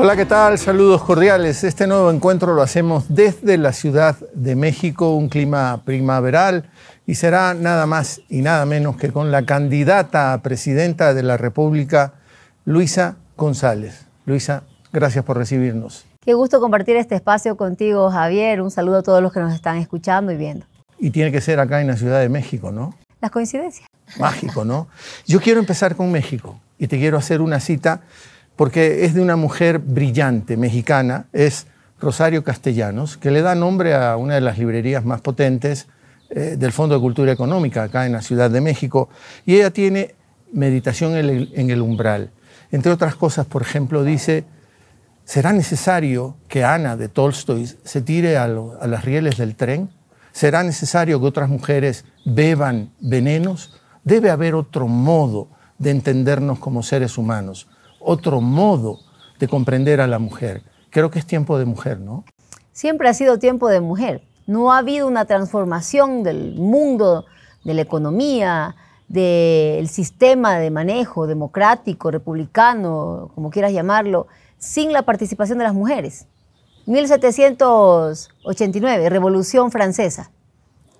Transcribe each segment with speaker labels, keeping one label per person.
Speaker 1: Hola, ¿qué tal? Saludos cordiales. Este nuevo encuentro lo hacemos desde la Ciudad de México, un clima primaveral, y será nada más y nada menos que con la candidata a presidenta de la República, Luisa González. Luisa, gracias por recibirnos.
Speaker 2: Qué gusto compartir este espacio contigo, Javier. Un saludo a todos los que nos están escuchando y viendo.
Speaker 1: Y tiene que ser acá en la Ciudad de México, ¿no?
Speaker 2: Las coincidencias.
Speaker 1: Mágico, ¿no? Yo quiero empezar con México y te quiero hacer una cita porque es de una mujer brillante, mexicana, es Rosario Castellanos, que le da nombre a una de las librerías más potentes eh, del Fondo de Cultura Económica, acá en la Ciudad de México, y ella tiene meditación en el, umbral. Entre otras cosas, por ejemplo, dice, ¿será necesario que Ana de Tolstoy se tire a las rieles del tren? ¿Será necesario que otras mujeres beban venenos? Debe haber otro modo de entendernos como seres humanos otro modo de comprender a la mujer. Creo que es tiempo de mujer, ¿no?
Speaker 2: Siempre ha sido tiempo de mujer. No ha habido una transformación del mundo, de la economía, del sistema de manejo democrático, republicano, como quieras llamarlo, sin la participación de las mujeres. 1789, Revolución Francesa.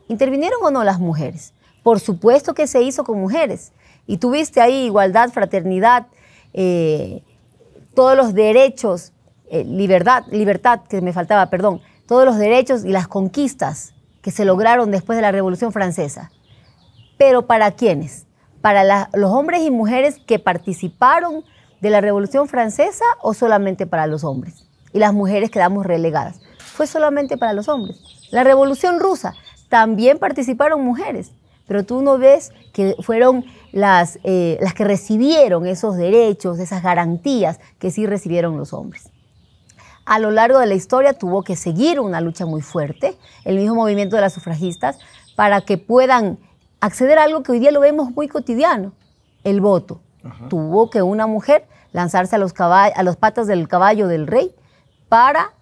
Speaker 2: ¿Intervinieron o no las mujeres? Por supuesto que se hizo con mujeres. Y tuviste ahí igualdad, fraternidad, eh, todos los derechos, eh, libertad, libertad que me faltaba, perdón, todos los derechos y las conquistas que se lograron después de la Revolución Francesa. Pero ¿para quiénes? ¿Para los hombres y mujeres que participaron de la Revolución Francesa o solamente para los hombres? Y las mujeres quedamos relegadas. Fue solamente para los hombres. La Revolución Rusa también participaron mujeres pero tú no ves que fueron las, eh, las que recibieron esos derechos, esas garantías que sí recibieron los hombres a lo largo de la historia tuvo que seguir una lucha muy fuerte, el mismo movimiento de las sufragistas, para que puedan acceder a algo que hoy día lo vemos muy cotidiano, el voto. Tuvo que una mujer lanzarse a los, a los patas del caballo del rey para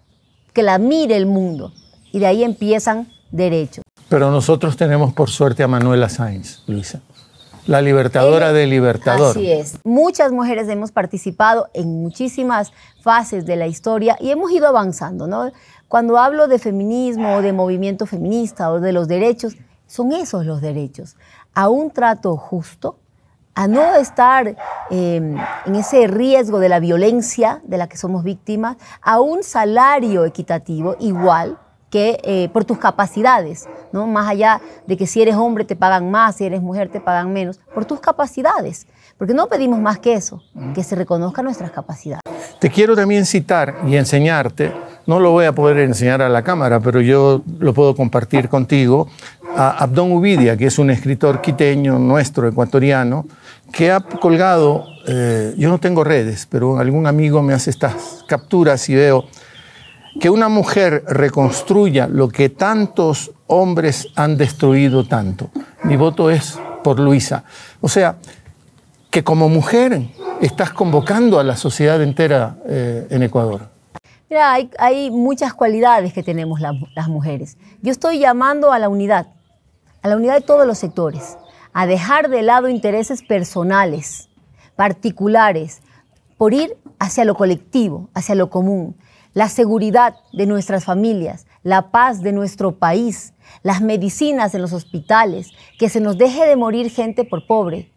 Speaker 2: que la mire el mundo. Y de ahí empiezan derechos.
Speaker 1: Pero nosotros tenemos por suerte a Manuela Sainz, Luisa. La libertadora de libertador. Así
Speaker 2: es. Muchas mujeres hemos participado en muchísimas fases de la historia y hemos ido avanzando, ¿no? Cuando hablo de feminismo o de movimiento feminista o de los derechos, son esos los derechos. A un trato justo, a no estar em, en ese riesgo de la violencia de la que somos víctimas, a un salario equitativo igual, que eh, por tus capacidades, ¿no? Más allá de que si eres hombre te pagan más, si eres mujer te pagan menos, por tus capacidades, porque no pedimos más que eso, que se reconozcan nuestras capacidades.
Speaker 1: Te quiero también citar y enseñarte, no lo voy a poder enseñar a la cámara, pero yo lo puedo compartir contigo, a Abdón Uvidia, que es un escritor quiteño nuestro, ecuatoriano, que ha colgado, eh, yo no tengo redes, pero algún amigo me hace estas capturas y veo que una mujer reconstruya lo que tantos hombres han destruido tanto. Mi voto es por Luisa. O sea, que como mujer estás convocando a la sociedad entera eh, en Ecuador.
Speaker 2: Mira, hay, muchas cualidades que tenemos las mujeres. Yo estoy llamando a la unidad, a la unidad de todos los sectores, a dejar de lado intereses personales, particulares, por ir hacia lo colectivo, hacia lo común, la seguridad de nuestras familias, la paz de nuestro país, las medicinas en los hospitales, que se nos deje de morir gente por pobre,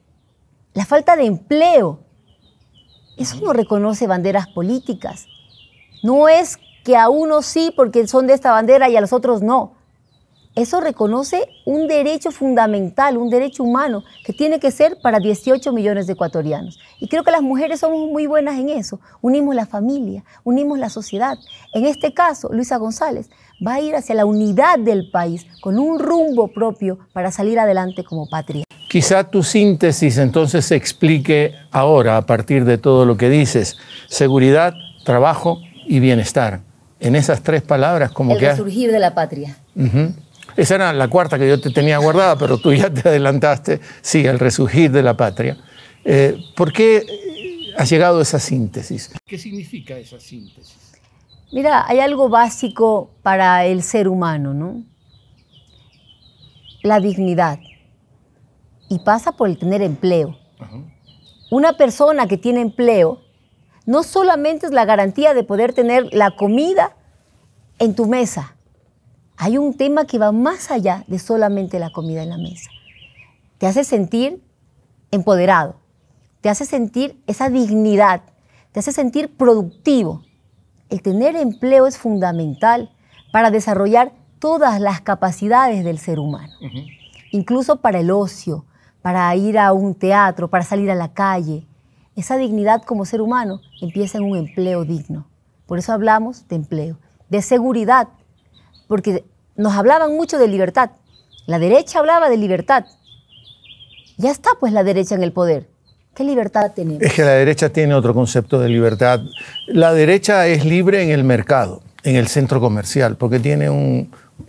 Speaker 2: la falta de empleo. Eso no reconoce banderas políticas. No es que a unos sí porque son de esta bandera y a los otros no. Eso reconoce un derecho fundamental, un derecho humano que tiene que ser para 18 millones de ecuatorianos. Y creo que las mujeres somos muy buenas en eso. Unimos la familia, unimos la sociedad. En este caso, Luisa González va a ir hacia la unidad del país con un rumbo propio para salir adelante como patria.
Speaker 1: Quizá tu síntesis entonces se explique ahora a partir de todo lo que dices. Seguridad, trabajo y bienestar. En esas tres palabras como El que... El
Speaker 2: surgir de la patria.
Speaker 1: Esa era la cuarta que yo te tenía guardada, pero tú ya te adelantaste, sí, al resurgir de la patria. Eh, ¿Por qué eh, has llegado a esa síntesis? ¿Qué significa esa síntesis?
Speaker 2: Mira, hay algo básico para el ser humano, ¿no? La dignidad. Y pasa por el tener empleo. Una persona que tiene empleo no solamente es la garantía de poder tener la comida en tu mesa, hay un tema que va más allá de solamente la comida en la mesa. Te hace sentir empoderado, te hace sentir esa dignidad, te hace sentir productivo. El tener empleo es fundamental para desarrollar todas las capacidades del ser humano, incluso para el ocio, para ir a un teatro, para salir a la calle. Esa dignidad como ser humano empieza en un empleo digno. Por eso hablamos de empleo, de seguridad porque nos hablaban mucho de libertad. La derecha hablaba de libertad. Ya está pues la derecha en el poder. ¿Qué libertad
Speaker 1: tenemos? Es que la derecha tiene otro concepto de libertad. La derecha es libre en el mercado, en el centro comercial, porque tiene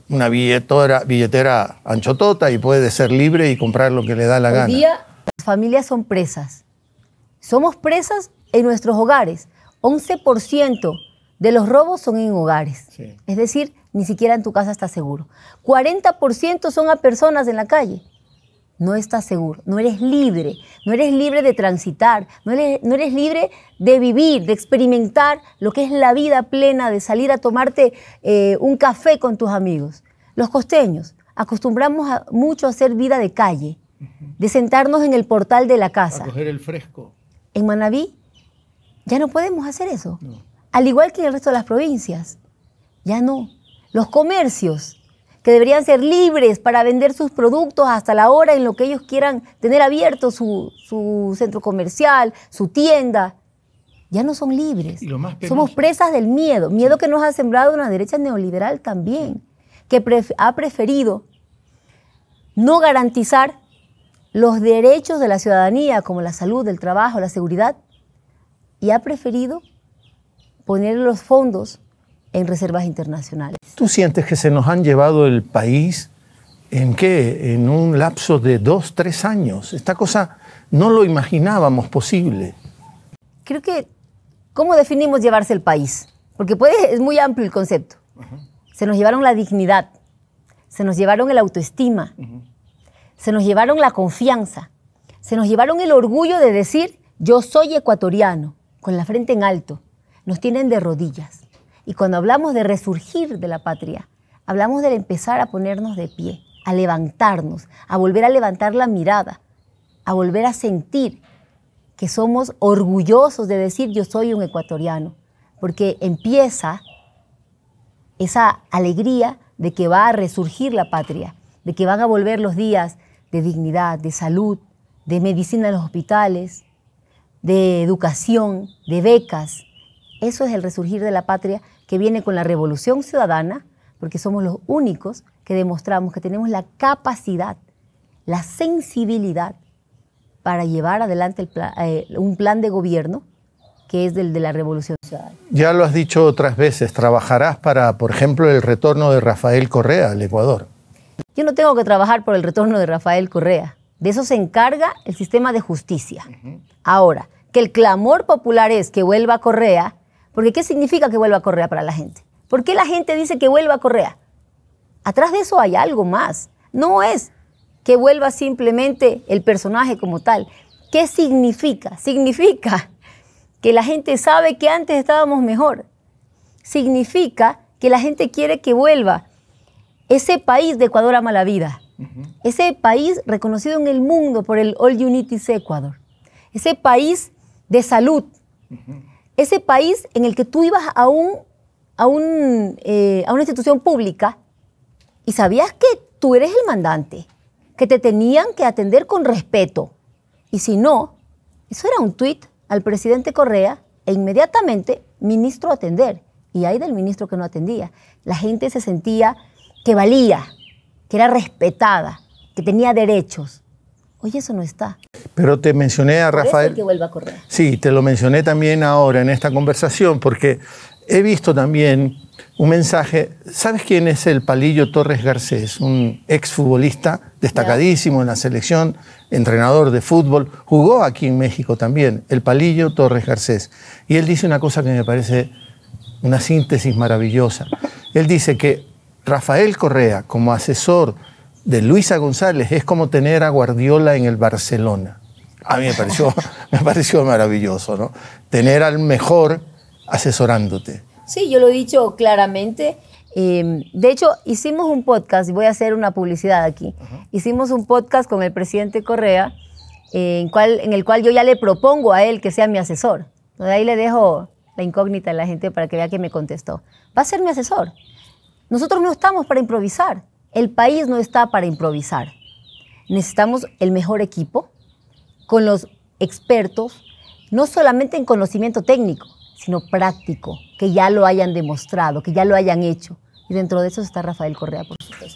Speaker 1: una billetera, billetera anchotota y puede ser libre y comprar lo que le da la Hoy gana.
Speaker 2: Día, las familias son presas. Somos presas en nuestros hogares. 11% de los robos son en hogares. Es decir, ni siquiera en tu casa estás seguro. 40% son a personas en la calle. No estás seguro, no eres libre, no eres libre de transitar, no eres, no eres libre de vivir, de experimentar lo que es la vida plena, de salir a tomarte eh, un café con tus amigos. Los costeños acostumbramos mucho a hacer vida de calle, de sentarnos en el portal de la casa. A
Speaker 1: coger el fresco.
Speaker 2: En Manabí ya no podemos hacer eso. Al igual que en el resto de las provincias. Ya no los comercios, que deberían ser libres para vender sus productos hasta la hora en lo que ellos quieran tener abierto su, centro comercial, su tienda, ya no son libres. Somos presas del miedo, miedo que nos ha sembrado una derecha neoliberal también, que ha preferido no garantizar los derechos de la ciudadanía, como la salud, el trabajo, la seguridad, y ha preferido poner los fondos en reservas internacionales.
Speaker 1: ¿Tú sientes que se nos han llevado el país en qué? En un lapso de dos, tres años. Esta cosa no lo imaginábamos posible.
Speaker 2: Creo que, ¿cómo definimos llevarse el país? Porque puede, es muy amplio el concepto. Se nos llevaron la dignidad, se nos llevaron el autoestima, se nos llevaron la confianza, se nos llevaron el orgullo de decir, yo soy ecuatoriano, con la frente en alto. Nos tienen de rodillas. Y cuando hablamos de resurgir de la patria, hablamos de empezar a ponernos de pie, a levantarnos, a volver a levantar la mirada, a volver a sentir que somos orgullosos de decir yo soy un ecuatoriano, porque empieza esa alegría de que va a resurgir la patria, de que van a volver los días de dignidad, de salud, de medicina en los hospitales, de educación, de becas, eso es el resurgir de la patria que viene con la revolución ciudadana, porque somos los únicos que demostramos que tenemos la capacidad, la sensibilidad para llevar adelante eh, un plan de gobierno que es el de la revolución ciudadana.
Speaker 1: Ya lo has dicho otras veces, trabajarás para, por ejemplo, el retorno de Rafael Correa al Ecuador.
Speaker 2: Yo no tengo que trabajar por el retorno de Rafael Correa. De eso se encarga el sistema de justicia. Ahora, que el clamor popular es que vuelva Correa, porque ¿qué significa que vuelva Correa para la gente? ¿Por qué la gente dice que vuelva Correa? Atrás de eso hay algo más. No es que vuelva simplemente el personaje como tal. ¿Qué significa? Significa que la gente sabe que antes estábamos mejor. Significa que la gente quiere que vuelva. Ese país de Ecuador a la vida. Ese país reconocido en el mundo por el All Unities Ecuador. Ese país de salud ese país en el que tú ibas a, un, eh, a, una institución pública y sabías que tú eres el mandante, que te tenían que atender con respeto. Y si no, eso era un tuit al presidente Correa e inmediatamente ministro atender. Y hay del ministro que no atendía. La gente se sentía que valía, que era respetada, que tenía derechos. Hoy eso no está.
Speaker 1: Pero te mencioné a Rafael. que vuelva a correr. Sí, te lo mencioné también ahora en esta conversación, porque he visto también un mensaje. ¿Sabes quién es el Palillo Torres Garcés? Un exfutbolista destacadísimo en la selección, entrenador de fútbol. Jugó aquí en México también, el Palillo Torres Garcés. Y él dice una cosa que me parece una síntesis maravillosa. Él dice que Rafael Correa, como asesor de Luisa González es como tener a Guardiola en el Barcelona. A mí me pareció, me pareció maravilloso, ¿no? Tener al mejor asesorándote.
Speaker 2: Sí, yo lo he dicho claramente. Em, de hecho, hicimos un podcast, y voy a hacer una publicidad aquí. Hicimos un podcast con el presidente Correa, en, cual, en el cual yo ya le propongo a él que sea mi asesor. De ahí le dejo la incógnita a la gente para que vea que me contestó. Va a ser mi asesor. Nosotros no estamos para improvisar el país no está para improvisar. Necesitamos el mejor equipo con los expertos, no solamente en conocimiento técnico, sino práctico, que ya lo hayan demostrado, que ya lo hayan hecho. Y dentro de eso está Rafael Correa,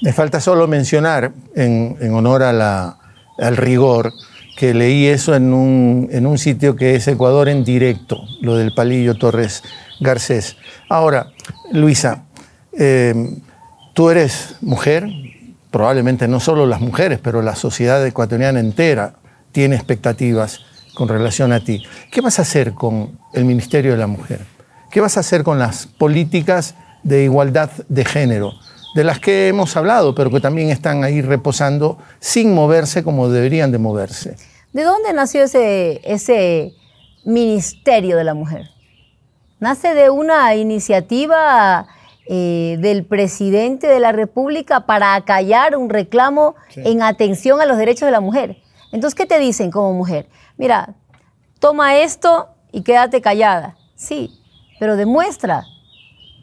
Speaker 1: Me falta solo mencionar, en, honor al rigor, que leí eso en un, sitio que es Ecuador en directo, lo del Palillo Torres Garcés. Ahora, Luisa, eh, Tú eres mujer, probablemente no solo las mujeres, pero la sociedad ecuatoriana entera tiene expectativas con relación a ti. ¿Qué vas a hacer con el Ministerio de la Mujer? ¿Qué vas a hacer con las políticas de igualdad de género? De las que hemos hablado, pero que también están ahí reposando sin moverse como deberían de moverse.
Speaker 2: ¿De dónde nació ese, ese Ministerio de la Mujer? ¿Nace de una iniciativa eh, del presidente de la República para acallar un reclamo en atención a los derechos de la mujer. Entonces, ¿qué te dicen como mujer? Mira, toma esto y quédate callada. Sí, pero demuestra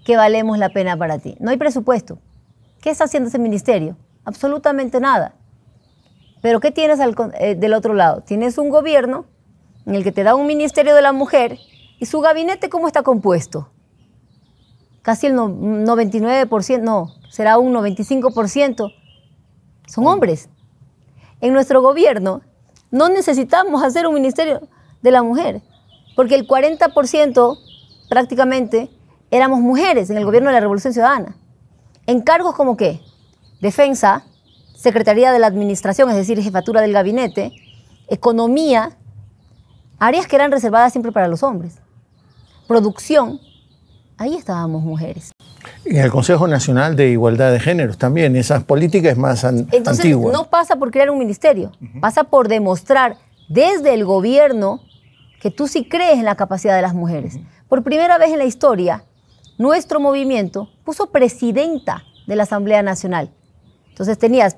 Speaker 2: que valemos la pena para ti. No hay presupuesto. ¿Qué está haciendo ese ministerio? Absolutamente nada. Pero ¿qué tienes eh, del otro lado? Tienes un gobierno en el que te da un ministerio de la mujer y su gabinete cómo está compuesto casi el 99%, no, será un 95%, son hombres. En nuestro gobierno no necesitamos hacer un ministerio de la mujer, porque el 40% prácticamente éramos mujeres en el gobierno de la Revolución Ciudadana. En cargos como qué? Defensa, Secretaría de la Administración, es decir, jefatura del gabinete, economía, áreas que eran reservadas siempre para los hombres, producción, ahí estábamos mujeres.
Speaker 1: En el Consejo Nacional de Igualdad de Géneros también, esas políticas más Entonces, No
Speaker 2: pasa por crear un ministerio, pasa por demostrar desde el gobierno que tú sí crees en la capacidad de las mujeres. Por primera vez en la historia, nuestro movimiento puso presidenta de la Asamblea Nacional. Entonces tenías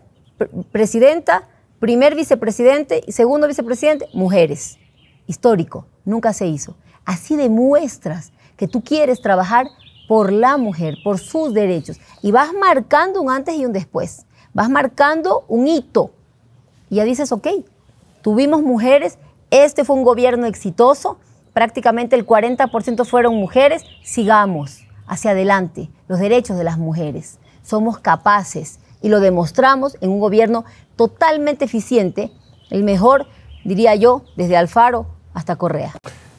Speaker 2: presidenta, primer vicepresidente y segundo vicepresidente, mujeres. Histórico, nunca se hizo. Así demuestras que tú quieres trabajar por la mujer, por sus derechos. Y vas marcando un antes y un después. Vas marcando un hito. Y ya dices, ok, tuvimos mujeres, este fue un gobierno exitoso, prácticamente el 40% fueron mujeres, sigamos hacia adelante los derechos de las mujeres. Somos capaces y lo demostramos en un gobierno totalmente eficiente, el mejor, diría yo, desde Alfaro hasta Correa.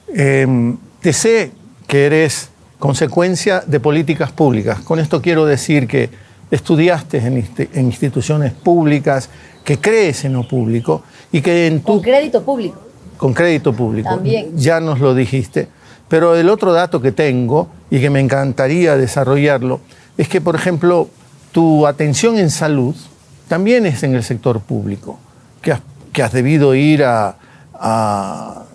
Speaker 1: Em, te sé que eres consecuencia de políticas públicas. Con esto quiero decir que estudiaste en, instituciones públicas, que crees en lo público y que en tu... Con crédito público. Con crédito público. También. Ya nos lo dijiste. Pero el otro dato que tengo y que me encantaría desarrollarlo es que, por ejemplo, tu atención en salud también es en el sector público, que has, que has debido ir a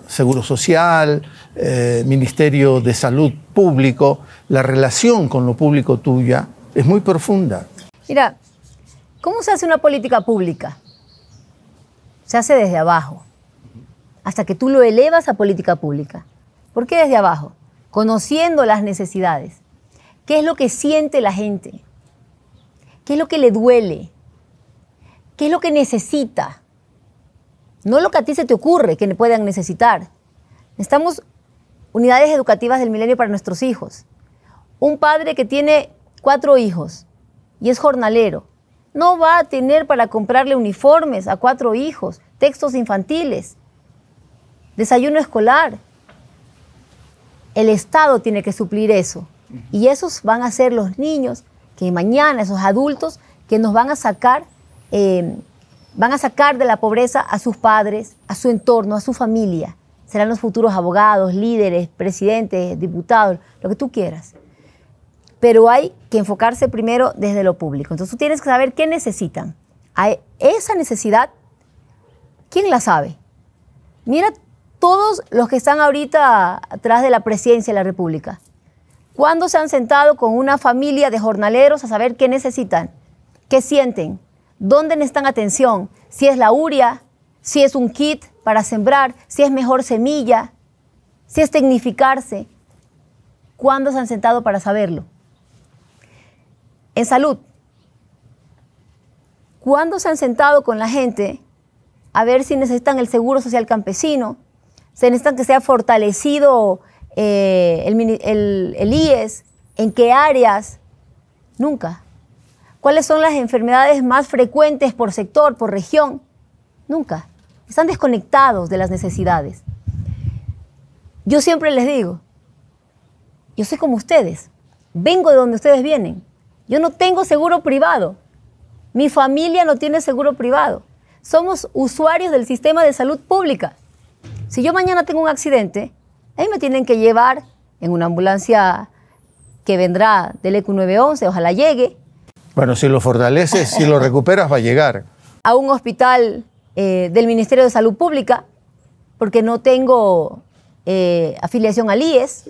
Speaker 1: Seguro Social, eh, Ministerio de Salud Público, la relación con lo público tuya es muy profunda.
Speaker 2: Mira, ¿cómo se hace una política pública? Se hace desde abajo, hasta que tú lo elevas a política pública. ¿Por qué desde abajo? Conociendo las necesidades. ¿Qué es lo que siente la gente? ¿Qué es lo que le duele? ¿Qué es lo que necesita? no lo que a ti se te ocurre que puedan necesitar. Necesitamos unidades educativas del milenio para nuestros hijos. Un padre que tiene cuatro hijos y es jornalero, no va a tener para comprarle uniformes a cuatro hijos, textos infantiles, desayuno escolar. El Estado tiene que suplir eso. Y esos van a ser los niños que mañana, esos adultos que nos van a sacar eh, Van a sacar de la pobreza a sus padres, a su entorno, a su familia. Serán los futuros abogados, líderes, presidentes, diputados, lo que tú quieras. Pero hay que enfocarse primero desde lo público. Entonces tú tienes que saber qué necesitan. Hay esa necesidad, ¿quién la sabe? Mira todos los que están ahorita atrás de la presidencia de la República. ¿Cuándo se han sentado con una familia de jornaleros a saber qué necesitan? ¿Qué sienten? dónde necesitan atención, si es la uria, si es un kit para sembrar, si es mejor semilla, si es tecnificarse. ¿Cuándo se han sentado para saberlo? En salud, ¿cuándo se han sentado con la gente a ver si necesitan el seguro social campesino? ¿Se necesitan que sea fortalecido eh, el, el IES? ¿En qué áreas? Nunca. ¿Cuáles son las enfermedades más frecuentes por sector, por región? Nunca. Están desconectados de las necesidades. Yo siempre les digo, yo soy como ustedes, vengo de donde ustedes vienen. Yo no tengo seguro privado, mi familia no tiene seguro privado. Somos usuarios del sistema de salud pública. Si yo mañana tengo un accidente, ahí me tienen que llevar en una ambulancia que vendrá del EQ911, ojalá llegue,
Speaker 1: bueno, si lo fortaleces, si lo recuperas, va a llegar.
Speaker 2: A un hospital eh, del Ministerio de Salud Pública, porque no tengo eh, afiliación al IES,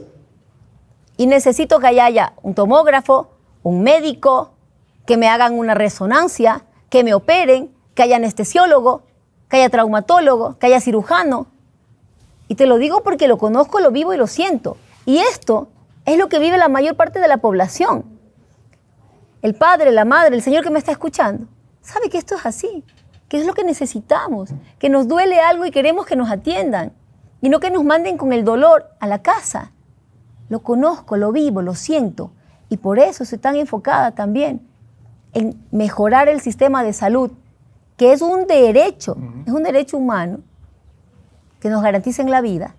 Speaker 2: y necesito que haya un tomógrafo, un médico, que me hagan una resonancia, que me operen, que haya anestesiólogo, que haya traumatólogo, que haya cirujano. Y te lo digo porque lo conozco, lo vivo y lo siento. Y esto es lo que vive la mayor parte de la población el padre, la madre, el Señor que me está escuchando, sabe que esto es así, que es lo que necesitamos, que nos duele algo y queremos que nos atiendan y no que nos manden con el dolor a la casa. Lo conozco, lo vivo, lo siento y por eso estoy tan enfocada también en mejorar el sistema de salud, que es un derecho, es un derecho humano que nos garanticen la vida.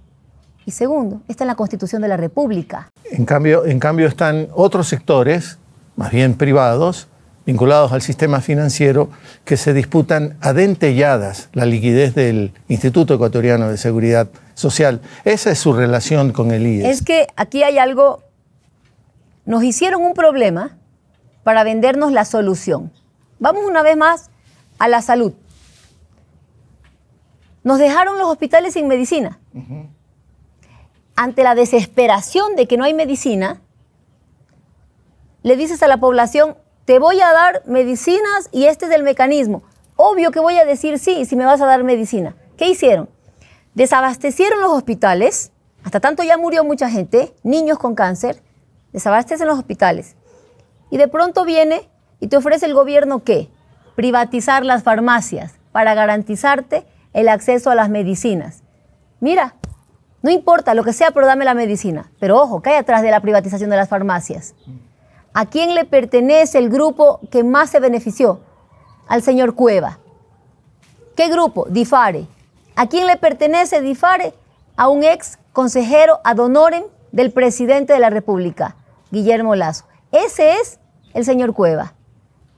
Speaker 2: Y segundo, está en la Constitución de la República.
Speaker 1: En cambio, en cambio están otros sectores más bien privados, vinculados al sistema financiero, que se disputan adentelladas la liquidez del Instituto Ecuatoriano de Seguridad Social. Esa es su relación con el IES. Es
Speaker 2: que aquí hay algo, nos hicieron un problema para vendernos la solución. Vamos una vez más a la salud. Nos dejaron los hospitales sin medicina. Ante la desesperación de que no hay medicina, le dices a la población, te voy a dar medicinas y este es el mecanismo. Obvio que voy a decir sí si me vas a dar medicina. ¿Qué hicieron? Desabastecieron los hospitales, hasta tanto ya murió mucha gente, niños con cáncer, desabastecen los hospitales. Y de pronto viene y te ofrece el gobierno qué? Privatizar las farmacias para garantizarte el acceso a las medicinas. Mira, no importa lo que sea, pero dame la medicina. Pero ojo, ¿qué hay atrás de la privatización de las farmacias? ¿A quién le pertenece el grupo que más se benefició? Al señor Cueva. ¿Qué grupo? Difare. ¿A quién le pertenece Difare? A un ex consejero ad honorem del presidente de la República, Guillermo Lazo. Ese es el señor Cueva.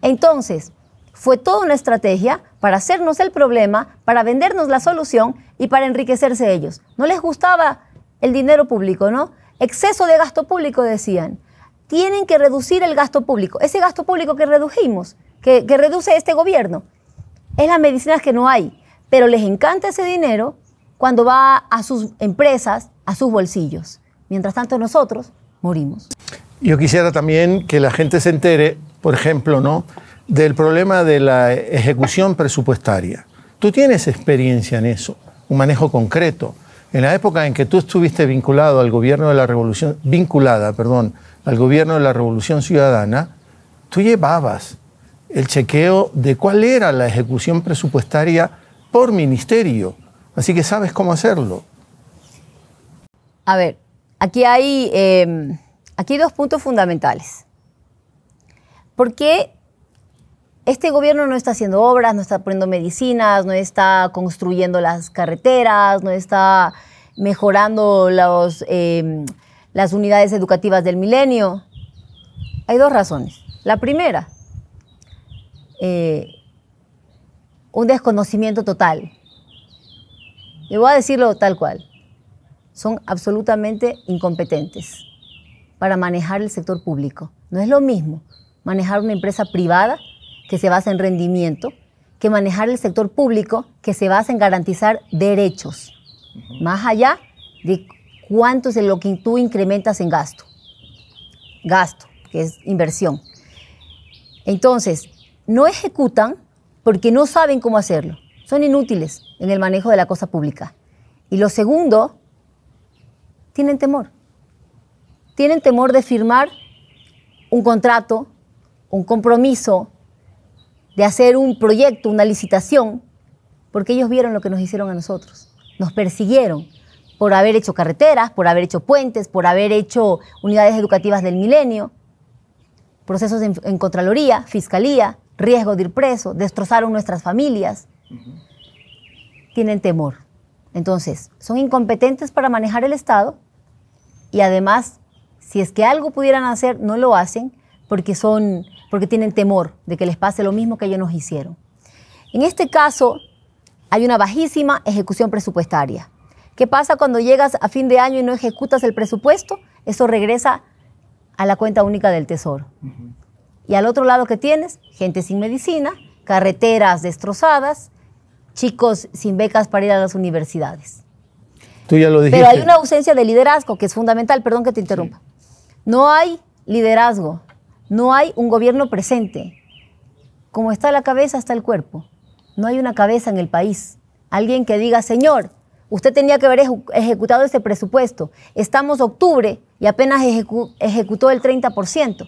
Speaker 2: Entonces, fue toda una estrategia para hacernos el problema, para vendernos la solución y para enriquecerse ellos. No les gustaba el dinero público, ¿no? Exceso de gasto público, decían tienen que reducir el gasto público. Ese gasto público que redujimos, que, reduce este gobierno, es las medicinas que no hay. Pero les encanta ese dinero cuando va a sus empresas, a sus bolsillos. Mientras tanto nosotros
Speaker 1: morimos. Yo quisiera también que la gente se entere, por ejemplo, ¿no? del problema de la ejecución presupuestaria. Tú tienes experiencia en eso, un manejo concreto. En la época en que tú estuviste vinculado al gobierno de la revolución, vinculada, perdón, al gobierno de la Revolución Ciudadana, tú llevabas el chequeo de cuál era la ejecución presupuestaria por ministerio. Así que sabes cómo hacerlo.
Speaker 2: A ver, aquí hay, em, aquí dos puntos fundamentales. Porque este gobierno no está haciendo obras, no está poniendo medicinas, no está construyendo las carreteras, no está mejorando los... Em, las unidades educativas del milenio. Hay dos razones. La primera, eh, un desconocimiento total. y voy a decirlo tal cual. Son absolutamente incompetentes para manejar el sector público. No es lo mismo manejar una empresa privada que se basa en rendimiento que manejar el sector público que se basa en garantizar derechos, más allá de cuánto es lo que tú incrementas en gasto. Gasto, que es inversión. Entonces, no ejecutan porque no saben cómo hacerlo. Son inútiles en el manejo de la cosa pública. Y lo segundo, tienen temor. Tienen temor de firmar un contrato, un compromiso, de hacer un proyecto, una licitación, porque ellos vieron lo que nos hicieron a nosotros. Nos persiguieron, por haber hecho carreteras, por haber hecho puentes, por haber hecho unidades educativas del milenio, procesos en, Contraloría, Fiscalía, riesgo de ir preso, destrozaron nuestras familias. Tienen temor. Entonces, son incompetentes para manejar el Estado y además, si es que algo pudieran hacer, no lo hacen porque, son, porque tienen temor de que les pase lo mismo que ellos nos hicieron. En este caso, hay una bajísima ejecución presupuestaria. ¿Qué pasa cuando llegas a fin de año y no ejecutas el presupuesto? Eso regresa a la cuenta única del Tesoro. Y al otro lado que tienes, gente sin medicina, carreteras destrozadas, chicos sin becas para ir a las universidades.
Speaker 1: Tú ya lo Pero hay una
Speaker 2: ausencia de liderazgo que es fundamental, perdón que te interrumpa. No hay liderazgo, no hay un gobierno presente. Como está la cabeza, está el cuerpo. No hay una cabeza en el país. Alguien que diga, Señor, Usted tenía que haber ejecutado ese presupuesto. Estamos octubre y apenas ejecutó el 30%.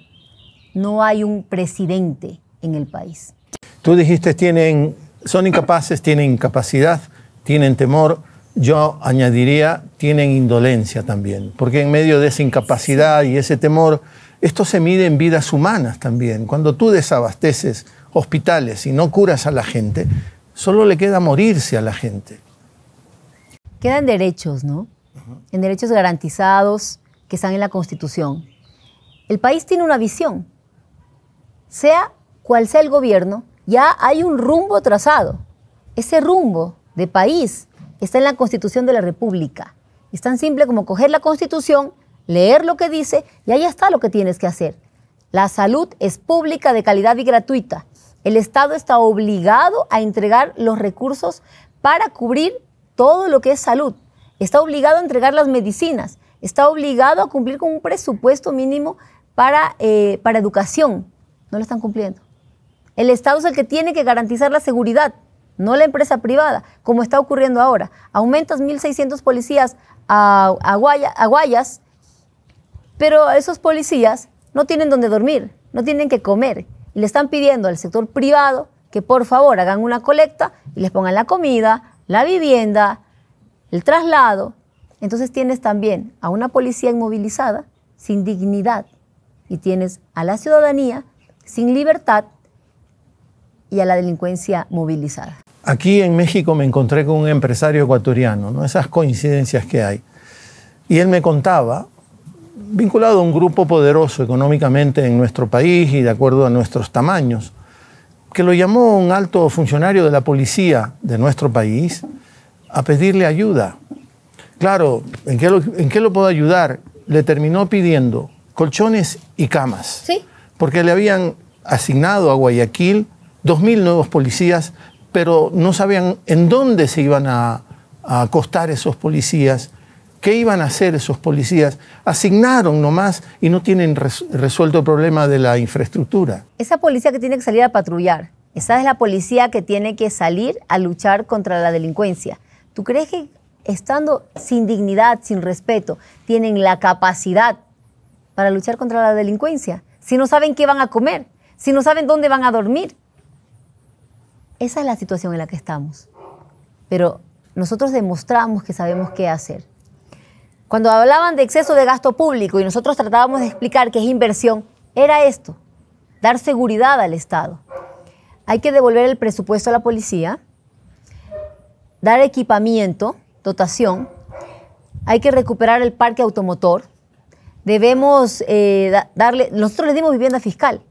Speaker 2: No hay un presidente en el país.
Speaker 1: Tú dijiste, tienen, son incapaces, tienen incapacidad, tienen temor. Yo añadiría, tienen indolencia también, porque en medio de esa incapacidad y ese temor, esto se mide en vidas humanas también. Cuando tú desabasteces hospitales y no curas a la gente, solo le queda morirse a la gente.
Speaker 2: Quedan derechos, ¿no? En derechos garantizados que están en la Constitución. El país tiene una visión. Sea cual sea el gobierno, ya hay un rumbo trazado. Ese rumbo de país está en la Constitución de la República. Es tan simple como coger la Constitución, leer lo que dice y ahí está lo que tienes que hacer. La salud es pública, de calidad y gratuita. El Estado está obligado a entregar los recursos para cubrir todo lo que es salud, está obligado a entregar las medicinas, está obligado a cumplir con un presupuesto mínimo eh, para, educación. No lo están cumpliendo. El Estado es el que tiene que garantizar la seguridad, no la empresa privada, como está ocurriendo ahora. Aumentas 1.600 policías a, a, a Guayas, pero esos policías no tienen donde dormir, no tienen que comer. Y le están pidiendo al sector privado que por favor hagan una colecta y les pongan la comida, la vivienda, el traslado. Entonces tienes también a una policía inmovilizada, sin dignidad, y tienes a la ciudadanía sin libertad y a la delincuencia movilizada.
Speaker 1: Aquí en México me encontré con un empresario ecuatoriano, esas coincidencias que hay. Y él me contaba, vinculado a un grupo poderoso económicamente en nuestro país y de acuerdo a nuestros tamaños, que lo llamó un alto funcionario de la policía de nuestro país a pedirle ayuda. Claro, ¿en qué lo, puedo ayudar? Le terminó pidiendo colchones y camas. Sí. Porque le habían asignado a Guayaquil 2.000 nuevos policías, pero no sabían en dónde se iban a acostar esos policías ¿Qué iban a hacer esos policías? Asignaron nomás y no tienen resuelto el problema de la infraestructura.
Speaker 2: Esa policía que tiene que salir a patrullar, esa es la policía que tiene que salir a luchar contra la delincuencia. ¿Tú crees que estando sin dignidad, sin respeto, tienen la capacidad para luchar contra la delincuencia? Si no saben qué van a comer, si no saben dónde van a dormir. Esa es la situación en la que estamos. Pero nosotros demostramos que sabemos qué hacer. Cuando hablaban de exceso de gasto público y nosotros tratábamos de explicar qué es inversión, era esto, dar seguridad al Estado. Hay que devolver el presupuesto a la policía, dar equipamiento, dotación, hay que recuperar el parque automotor, debemos eh, darle, nosotros le dimos vivienda fiscal,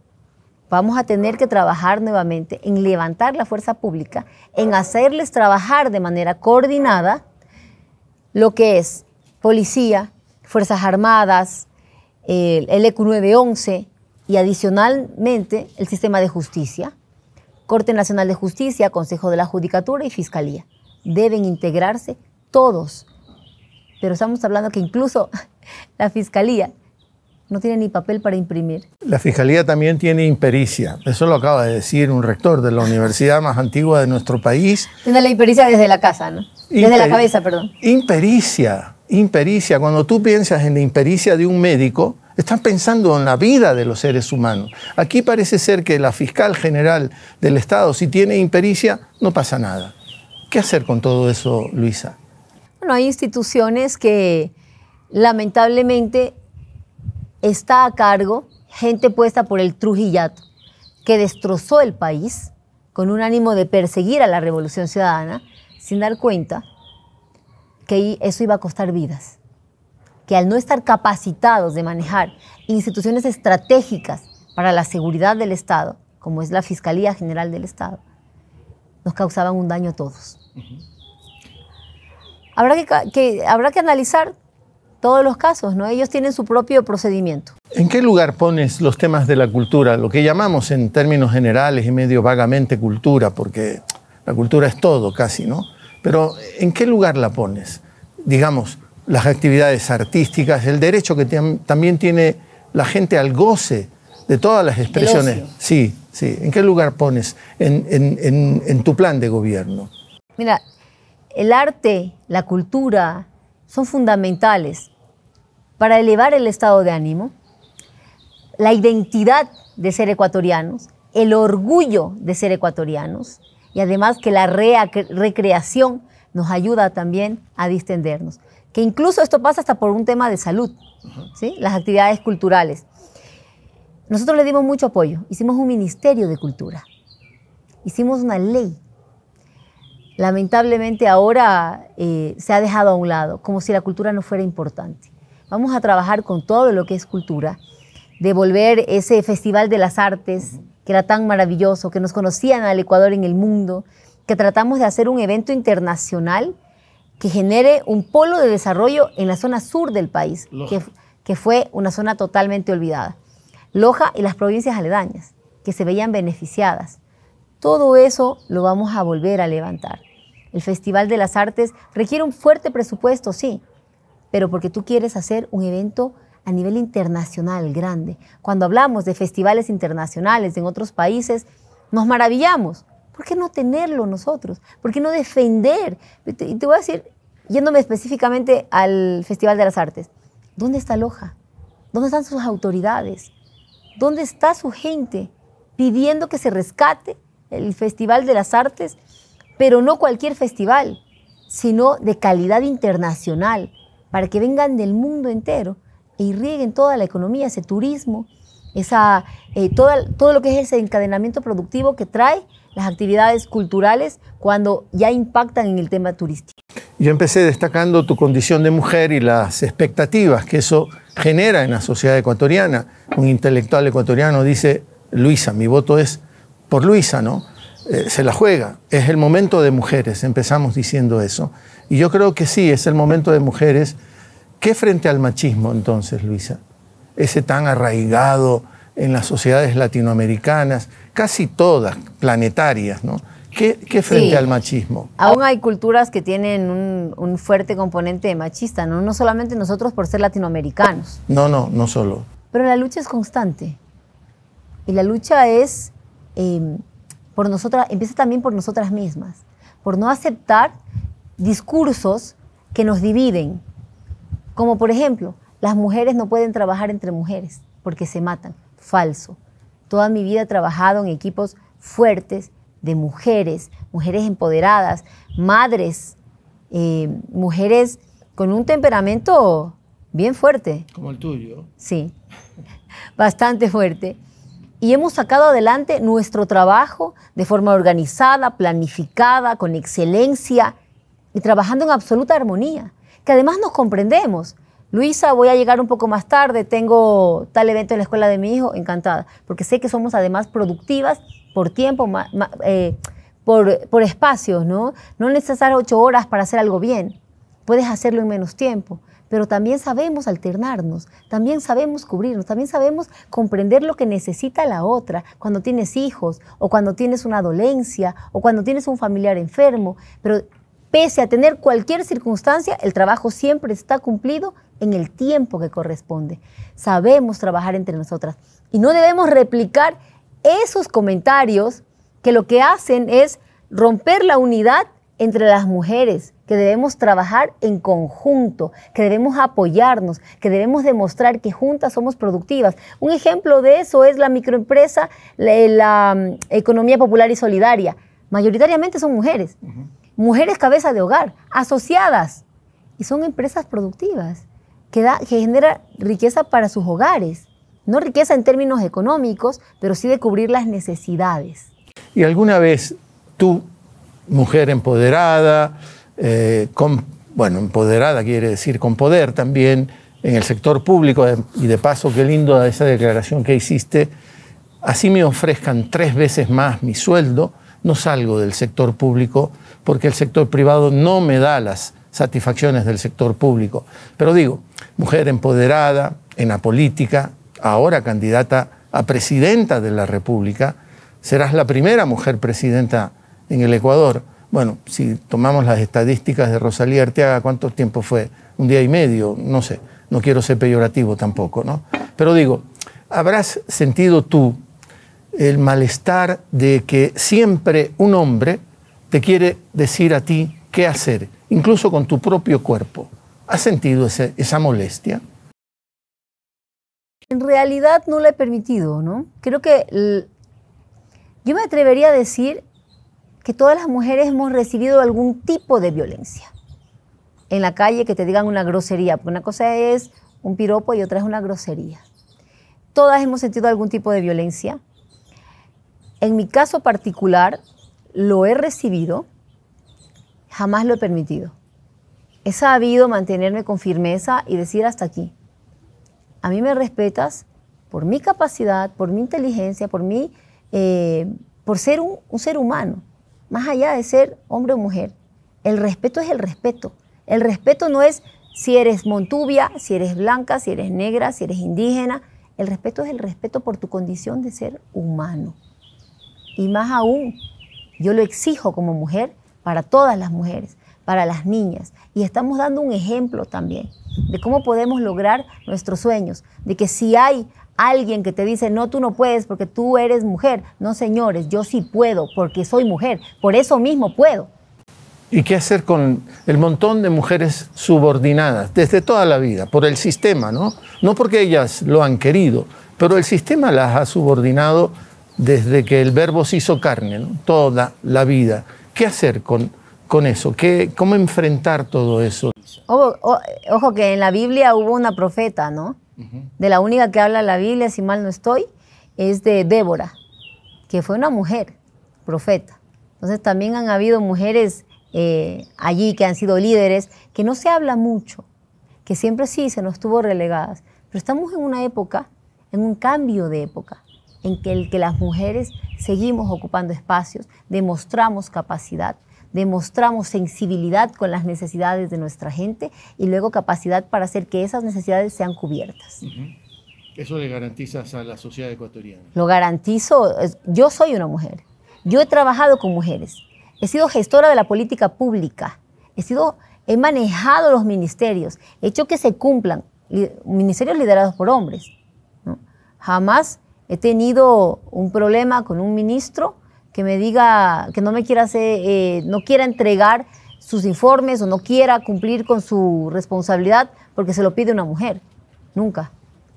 Speaker 2: vamos a tener que trabajar nuevamente en levantar la fuerza pública, en hacerles trabajar de manera coordinada lo que es policía, Fuerzas Armadas, el EQ911 e y adicionalmente el sistema de justicia, Corte Nacional de Justicia, Consejo de la Judicatura y Fiscalía. Deben integrarse todos. Pero estamos hablando que incluso la Fiscalía no tiene ni papel para imprimir.
Speaker 1: La Fiscalía también tiene impericia. Eso lo acaba de decir un rector de la universidad más antigua de nuestro país.
Speaker 2: Tiene la impericia desde la casa, ¿no?
Speaker 1: Desde la cabeza, perdón. Impericia impericia, cuando tú piensas en la impericia de un médico, están pensando en la vida de los seres humanos. Aquí parece ser que la fiscal general del Estado, si tiene impericia, no pasa nada. ¿Qué hacer con todo eso, Luisa?
Speaker 2: Bueno, hay instituciones que lamentablemente está a cargo gente puesta por el Trujillato, que destrozó el país con un ánimo de perseguir a la revolución ciudadana, sin dar cuenta que eso iba a costar vidas, que al no estar capacitados de manejar instituciones estratégicas para la seguridad del Estado, como es la Fiscalía General del Estado, nos causaban un daño a todos. habrá, habrá que analizar todos los casos, ¿no? Ellos tienen su propio procedimiento.
Speaker 1: ¿En qué lugar pones los temas de la cultura, lo que llamamos en términos generales y medio vagamente cultura, porque la cultura es todo casi, ¿no? Pero ¿en qué lugar la pones? Digamos, las actividades artísticas, el derecho que también tiene la gente al goce de todas las expresiones. Sí, sí. ¿En qué lugar pones en, tu plan de gobierno?
Speaker 2: Mira, el arte, la cultura son fundamentales para elevar el estado de ánimo, la identidad de ser ecuatorianos, el orgullo de ser ecuatorianos, y además que la recreación nos ayuda también a distendernos. Que incluso esto pasa hasta por un tema de salud, ¿sí? las actividades culturales. Nosotros le dimos mucho apoyo, hicimos un ministerio de cultura, hicimos una ley. Lamentablemente ahora eh, se ha dejado a un lado, como si la cultura no fuera importante. Vamos a trabajar con todo lo que es cultura, devolver ese Festival de las Artes que era tan maravilloso, que nos conocían al Ecuador en el mundo, que tratamos de hacer un evento internacional que genere un polo de desarrollo en la zona sur del país, que, fue una zona totalmente olvidada. Loja y las provincias aledañas, que se veían beneficiadas. Todo eso lo vamos a volver a levantar. El Festival de las Artes requiere un fuerte presupuesto, sí, pero porque tú quieres hacer un evento a nivel internacional grande. Cuando hablamos de festivales internacionales en otros países, nos maravillamos. ¿Por qué no tenerlo nosotros? ¿Por qué no defender? Y te, voy a decir, yéndome específicamente al Festival de las Artes, ¿dónde está Loja? ¿Dónde están sus autoridades? ¿Dónde está su gente pidiendo que se rescate el Festival de las Artes? Pero no cualquier festival, sino de calidad internacional, para que vengan del mundo entero irrieguen toda la economía, ese turismo, esa, eh, todo lo que es ese encadenamiento productivo que trae las actividades culturales cuando ya impactan en el tema turístico.
Speaker 1: Yo empecé destacando tu condición de mujer y las expectativas que eso genera en la sociedad ecuatoriana. Un intelectual ecuatoriano dice, Luisa, mi voto es por Luisa, ¿no? Eh, se la juega, es el momento de mujeres, empezamos diciendo eso. Y yo creo que sí, es el momento de mujeres qué frente al machismo entonces, Luisa? Ese tan arraigado en las sociedades latinoamericanas, casi todas planetarias, ¿no? ¿Qué, frente al machismo?
Speaker 2: Aún hay culturas que tienen un, fuerte componente machista, ¿no? no solamente nosotros por ser latinoamericanos.
Speaker 1: No, no, no solo.
Speaker 2: Pero la lucha es constante. Y la lucha es em, por nosotras, empieza también por nosotras mismas, por no aceptar discursos que nos dividen, como por ejemplo, las mujeres no pueden trabajar entre mujeres porque se matan. Falso. Toda mi vida he trabajado en equipos fuertes de mujeres, mujeres empoderadas, madres, eh, mujeres con un temperamento bien fuerte.
Speaker 1: Como el tuyo.
Speaker 2: Sí, bastante fuerte. Y hemos sacado adelante nuestro trabajo de forma organizada, planificada, con excelencia y trabajando en absoluta armonía que además nos comprendemos. Luisa, voy a llegar un poco más tarde, tengo tal evento en la escuela de mi hijo, encantada, porque sé que somos además productivas por tiempo, eh, por, por, espacios, ¿no? No necesitas ocho horas para hacer algo bien, puedes hacerlo en menos tiempo, pero también sabemos alternarnos, también sabemos cubrirnos, también sabemos comprender lo que necesita la otra cuando tienes hijos o cuando tienes una dolencia o cuando tienes un familiar enfermo, pero pese a tener cualquier circunstancia, el trabajo siempre está cumplido en el tiempo que corresponde. Sabemos trabajar entre nosotras y no debemos replicar esos comentarios que lo que hacen es romper la unidad entre las mujeres, que debemos trabajar en conjunto, que debemos apoyarnos, que debemos demostrar que juntas somos productivas. Un ejemplo de eso es la microempresa, la, mm, economía popular y solidaria. Mayoritariamente son mujeres mujeres cabeza de hogar, asociadas, y son empresas productivas que, da, que genera riqueza para sus hogares. No riqueza en términos económicos, pero sí de cubrir las necesidades.
Speaker 1: ¿Y alguna vez tú, mujer empoderada, eh, bueno, empoderada quiere decir con poder también, en el sector público, eh, y de paso, qué lindo esa declaración que hiciste, así me ofrezcan tres veces más mi sueldo, no salgo del sector público porque el sector privado no me da las satisfacciones del sector público. Pero digo, mujer empoderada en la política, ahora candidata a presidenta de la República, serás la primera mujer presidenta en el Ecuador. Bueno, si tomamos las estadísticas de Rosalía Arteaga, ¿cuánto tiempo fue? Un día y medio, no sé, no quiero ser peyorativo tampoco, ¿no? Pero digo, habrás sentido tú el malestar de que siempre un hombre te quiere decir a ti qué hacer, incluso con tu propio cuerpo. ¿Has sentido esa molestia?
Speaker 2: En realidad no la he permitido, ¿no? Creo que yo me atrevería a decir que todas las mujeres hemos recibido algún tipo de violencia. En la calle que te digan una grosería, porque una cosa es un piropo y otra es una grosería. Todas hemos sentido algún tipo de violencia en mi caso particular, lo he recibido, jamás lo he permitido. He sabido mantenerme con firmeza y decir hasta aquí. A mí me respetas por mi capacidad, por mi inteligencia, por mi, eh, por ser un, un ser humano, más allá de ser hombre o mujer. El respeto es el respeto. El respeto no es si eres montubia, si eres blanca, si eres negra, si eres indígena. El respeto es el respeto por tu condición de ser humano. Y más aún, yo lo exijo como mujer para todas las mujeres, para las niñas. Y estamos dando un ejemplo también de cómo podemos lograr nuestros sueños, de que si hay alguien que te dice, no, tú no puedes porque tú eres mujer, no señores, yo sí puedo porque soy mujer, por eso mismo puedo.
Speaker 1: ¿Y qué hacer con el montón de mujeres subordinadas desde toda la vida, por el sistema, ¿no? No porque ellas lo han querido, pero el sistema las ha subordinado desde que el verbo se hizo carne, toda la vida. ¿Qué hacer con, eso? ¿Cómo enfrentar todo eso?
Speaker 2: Ojo, que en la Biblia hubo una profeta, ¿no? De la única que habla la Biblia, si mal no estoy, es de Débora, que fue una mujer profeta. Entonces también han habido mujeres eh, allí que han sido líderes, que no se habla mucho, que siempre sí se nos tuvo relegadas, pero estamos en una época, en un cambio de época en que el que las mujeres seguimos ocupando espacios, demostramos capacidad, demostramos sensibilidad con las necesidades de nuestra gente y luego capacidad para hacer que esas necesidades sean cubiertas.
Speaker 1: Eso le garantizas a la sociedad ecuatoriana.
Speaker 2: Lo garantizo, yo soy una mujer, yo he trabajado con mujeres, he sido gestora de la política pública, he sido... He manejado los ministerios, he hecho que se cumplan, ministerios liderados por hombres. ¿no? Jamás he tenido un problema con un ministro que me diga que no me quiera hacer, eh, no quiera entregar sus informes o no quiera cumplir con su responsabilidad porque se lo pide una mujer. Nunca.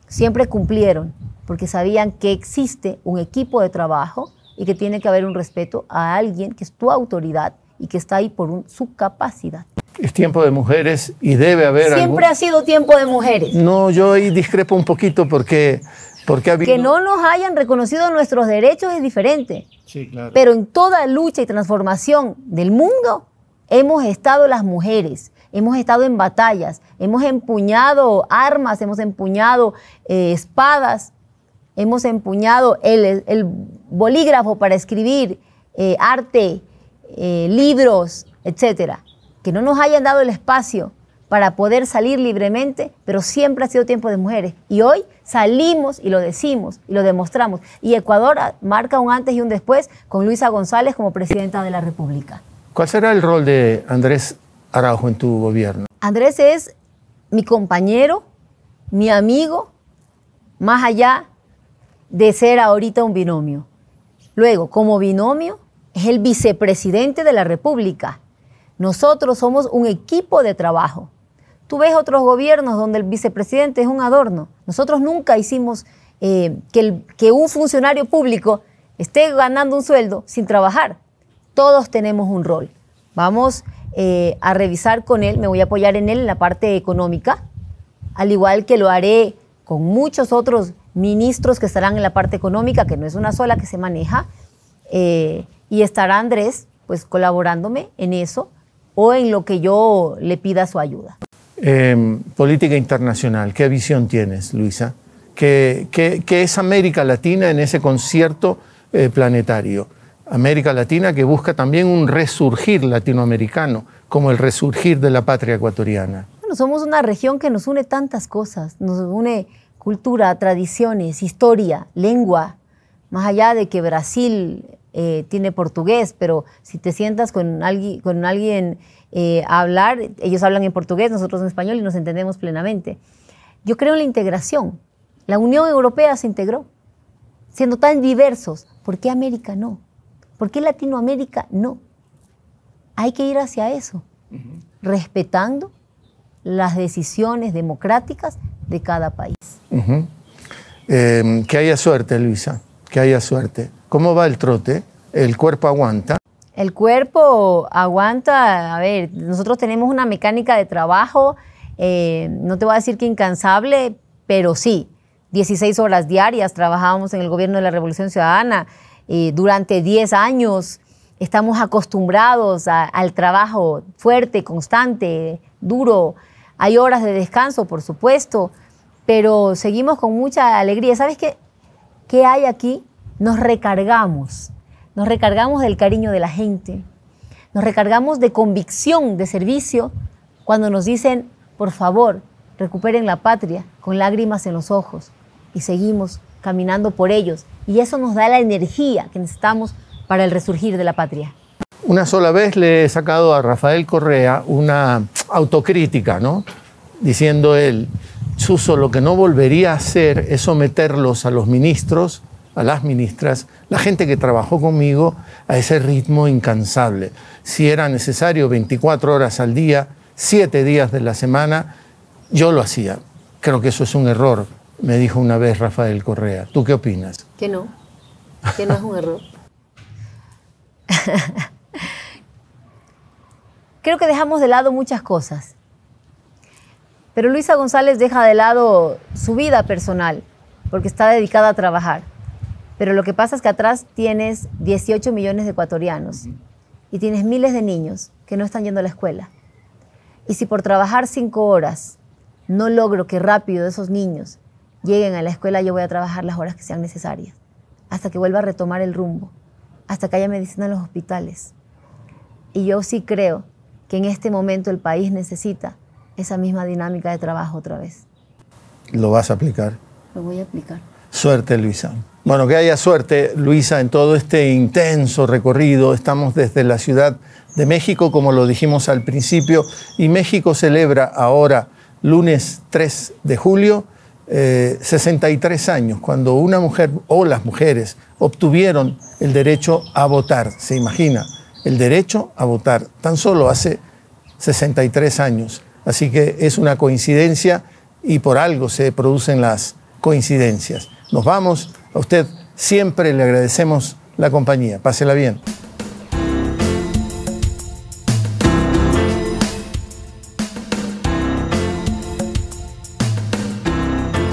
Speaker 2: Siempre cumplieron porque sabían que existe un equipo de trabajo y que tiene que haber un respeto a alguien que es tu autoridad y que está ahí por su capacidad.
Speaker 1: Es tiempo de mujeres y debe haber... Siempre ha
Speaker 2: sido tiempo de mujeres.
Speaker 1: No, yo ahí discrepo un poquito porque que no
Speaker 2: nos hayan reconocido nuestros derechos es diferente.
Speaker 1: Sí, claro. Pero
Speaker 2: en toda lucha y transformación del mundo hemos estado las mujeres, hemos estado en batallas, hemos empuñado armas, hemos empuñado eh, espadas, hemos empuñado el, bolígrafo para escribir eh, arte, eh, libros, etc. Que no nos hayan dado el espacio para poder salir libremente, pero siempre ha sido tiempo de mujeres. Y hoy Salimos y lo decimos y lo demostramos. Y Ecuador ah, marca un antes y un después con Luisa González como presidenta de la República.
Speaker 1: ¿Cuál será el rol de Andrés Araujo en tu gobierno?
Speaker 2: Andrés es mi compañero, mi amigo, más allá de ser ahorita un binomio. Luego, como binomio, es el vicepresidente de la República. Nosotros somos un equipo de trabajo. Tú ves otros gobiernos donde el vicepresidente es un adorno. Nosotros nunca hicimos eh, que, un funcionario público esté ganando un sueldo sin trabajar. Todos tenemos un rol. Vamos eh, a revisar con él, me voy a apoyar en él en la parte económica, al igual que lo haré con muchos otros ministros que estarán en la parte económica, que no es una sola que se maneja, eh, y estará Andrés pues colaborándome en eso o en lo que yo le pida su ayuda.
Speaker 1: Em, política internacional, ¿qué visión tienes, Luisa? ¿Qué, es América Latina en ese concierto eh, planetario? América Latina que busca también un resurgir latinoamericano, como el resurgir de la patria ecuatoriana.
Speaker 2: Bueno, somos una región que nos une tantas cosas, nos une cultura, tradiciones, historia, lengua, más allá de que Brasil eh, tiene portugués, pero si te sientas con, alguien, con alguien eh, a hablar, ellos hablan en portugués, nosotros en español y nos entendemos plenamente. Yo creo en la integración. La Unión Europea se integró, siendo tan diversos. ¿Por qué América no? ¿Por qué Latinoamérica no? Hay que ir hacia eso, respetando las decisiones democráticas de cada país.
Speaker 1: Em, que haya suerte, Luisa, que haya suerte. ¿Cómo va el trote? ¿El cuerpo aguanta?
Speaker 2: El cuerpo aguanta, a ver, nosotros tenemos una mecánica de trabajo, eh, no te voy a decir que incansable, pero sí, 16 horas diarias trabajábamos en el gobierno de la Revolución Ciudadana eh, durante 10 años. Estamos acostumbrados al trabajo fuerte, constante, duro. Hay horas de descanso, por supuesto, pero seguimos con mucha alegría. ¿Sabes qué, qué hay aquí? nos recargamos, nos recargamos del cariño de la gente, nos recargamos de convicción de servicio cuando nos dicen, por favor, recuperen la patria con lágrimas en los ojos y seguimos caminando por ellos. Y eso nos da la energía que necesitamos para el resurgir de la patria.
Speaker 1: Una sola vez le he sacado a Rafael Correa una autocrítica, Diciendo él, Suso, lo que no volvería a hacer es someterlos a los ministros a las ministras, la gente que trabajó conmigo a ese ritmo incansable. Si era necesario 24 horas al día, 7 días de la semana, yo lo hacía. Creo que eso es un error, me dijo una vez Rafael Correa. ¿Tú qué opinas?
Speaker 2: Que no, que no es un error. Creo que dejamos de lado muchas cosas. Pero Luisa González deja de lado su vida personal porque está dedicada a trabajar. Pero lo que pasa es que atrás tienes 18 millones de ecuatorianos y tienes miles de niños que no están yendo a la escuela. Y si por trabajar cinco horas no logro que rápido esos niños lleguen a la escuela, yo voy a trabajar las horas que sean necesarias, hasta que vuelva a retomar el rumbo, hasta que haya medicina en los hospitales. Y yo sí creo que en este momento el país necesita esa misma dinámica de trabajo otra vez.
Speaker 1: ¿Lo vas a aplicar?
Speaker 2: Lo voy a aplicar.
Speaker 1: Suerte, Luisa. Bueno, que haya suerte, Luisa, en todo este intenso recorrido. Estamos desde la Ciudad de México, como lo dijimos al principio, y México celebra ahora, lunes 3 de julio, 63 eh, años, cuando una mujer o las mujeres obtuvieron el derecho a votar, se imagina, el derecho a votar, tan solo hace 63 años. Así que es una coincidencia y por algo se producen las coincidencias. Nos vamos. A usted siempre le agradecemos la compañía. Pásela bien.